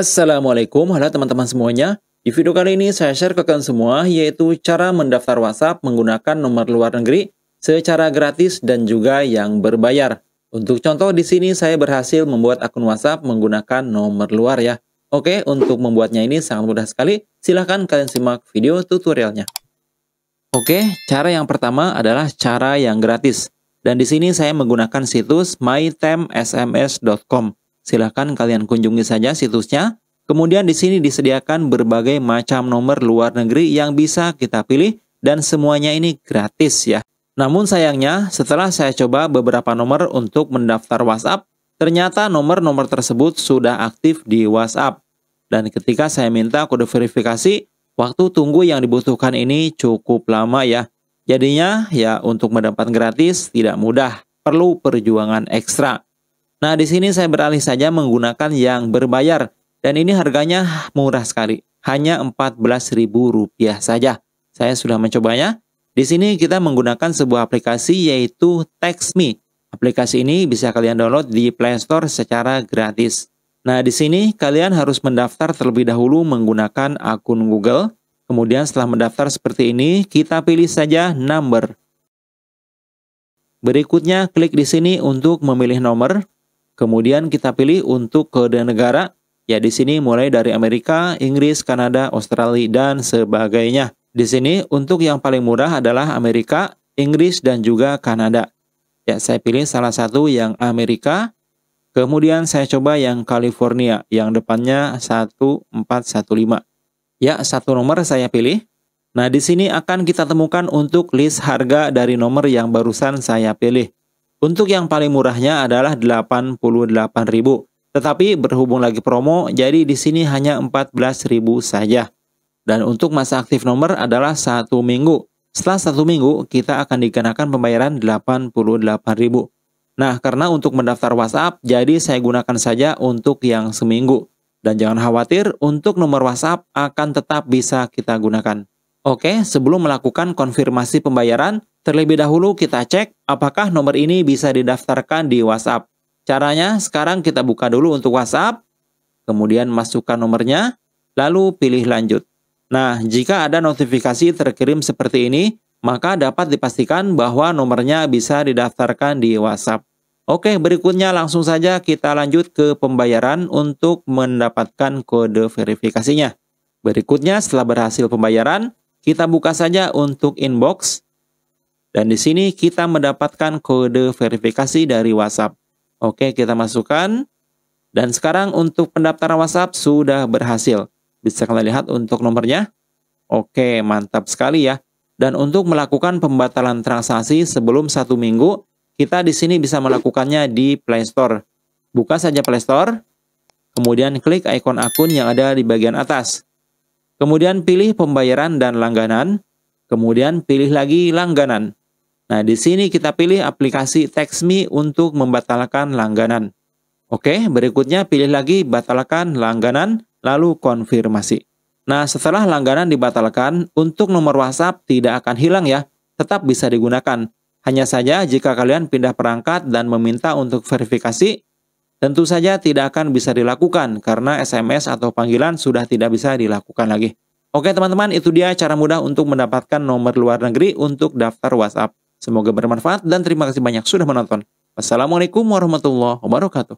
Assalamualaikum, halo teman-teman semuanya. Di video kali ini saya share ke kalian semua yaitu cara mendaftar WhatsApp menggunakan nomor luar negeri secara gratis dan juga yang berbayar. Untuk contoh di sini saya berhasil membuat akun WhatsApp menggunakan nomor luar ya. Oke, untuk membuatnya ini sangat mudah sekali. Silahkan kalian simak video tutorialnya. Oke, cara yang pertama adalah cara yang gratis. Dan di sini saya menggunakan situs mytemsms.com. Silahkan kalian kunjungi saja situsnya. Kemudian di sini disediakan berbagai macam nomor luar negeri yang bisa kita pilih dan semuanya ini gratis ya. Namun sayangnya setelah saya coba beberapa nomor untuk mendaftar WhatsApp, ternyata nomor-nomor tersebut sudah aktif di WhatsApp. Dan ketika saya minta kode verifikasi, waktu tunggu yang dibutuhkan ini cukup lama ya. Jadinya ya untuk mendapat gratis tidak mudah, perlu perjuangan ekstra. Nah, di sini saya beralih saja menggunakan yang berbayar dan ini harganya murah sekali, hanya Rp14.000 saja. Saya sudah mencobanya. Di sini kita menggunakan sebuah aplikasi yaitu TextMe. Aplikasi ini bisa kalian download di Play Store secara gratis. Nah, di sini kalian harus mendaftar terlebih dahulu menggunakan akun Google. Kemudian setelah mendaftar seperti ini, kita pilih saja number. Berikutnya, klik di sini untuk memilih nomor. Kemudian kita pilih untuk kode negara, ya di sini mulai dari Amerika, Inggris, Kanada, Australia, dan sebagainya. Di sini untuk yang paling murah adalah Amerika, Inggris, dan juga Kanada. Ya, saya pilih salah satu yang Amerika, kemudian saya coba yang California, yang depannya 1415. Ya, satu nomor saya pilih. Nah, di sini akan kita temukan untuk list harga dari nomor yang barusan saya pilih. Untuk yang paling murahnya adalah 88.000. Tetapi berhubung lagi promo, jadi di sini hanya 14.000 saja. Dan untuk masa aktif nomor adalah satu minggu. Setelah satu minggu, kita akan dikenakan pembayaran 88.000. Nah, karena untuk mendaftar WhatsApp, jadi saya gunakan saja untuk yang seminggu. Dan jangan khawatir, untuk nomor WhatsApp akan tetap bisa kita gunakan. Oke, sebelum melakukan konfirmasi pembayaran, Terlebih dahulu kita cek apakah nomor ini bisa didaftarkan di WhatsApp. Caranya sekarang kita buka dulu untuk WhatsApp, kemudian masukkan nomornya, lalu pilih lanjut. Nah, jika ada notifikasi terkirim seperti ini, maka dapat dipastikan bahwa nomornya bisa didaftarkan di WhatsApp. Oke, berikutnya langsung saja kita lanjut ke pembayaran untuk mendapatkan kode verifikasinya. Berikutnya setelah berhasil pembayaran, kita buka saja untuk inbox dan di sini kita mendapatkan kode verifikasi dari WhatsApp. Oke, kita masukkan. Dan sekarang untuk pendaftaran WhatsApp sudah berhasil. Bisa kalian lihat untuk nomornya. Oke, mantap sekali ya. Dan untuk melakukan pembatalan transaksi sebelum satu minggu, kita di sini bisa melakukannya di Play Store. Buka saja Play Store, kemudian klik ikon akun yang ada di bagian atas. Kemudian pilih pembayaran dan langganan, kemudian pilih lagi langganan. Nah, di sini kita pilih aplikasi TextMe untuk membatalkan langganan. Oke, berikutnya pilih lagi batalkan langganan, lalu konfirmasi. Nah, setelah langganan dibatalkan, untuk nomor WhatsApp tidak akan hilang ya, tetap bisa digunakan. Hanya saja jika kalian pindah perangkat dan meminta untuk verifikasi, tentu saja tidak akan bisa dilakukan karena SMS atau panggilan sudah tidak bisa dilakukan lagi. Oke teman-teman, itu dia cara mudah untuk mendapatkan nomor luar negeri untuk daftar WhatsApp. Semoga bermanfaat dan terima kasih banyak sudah menonton. Wassalamualaikum warahmatullahi wabarakatuh.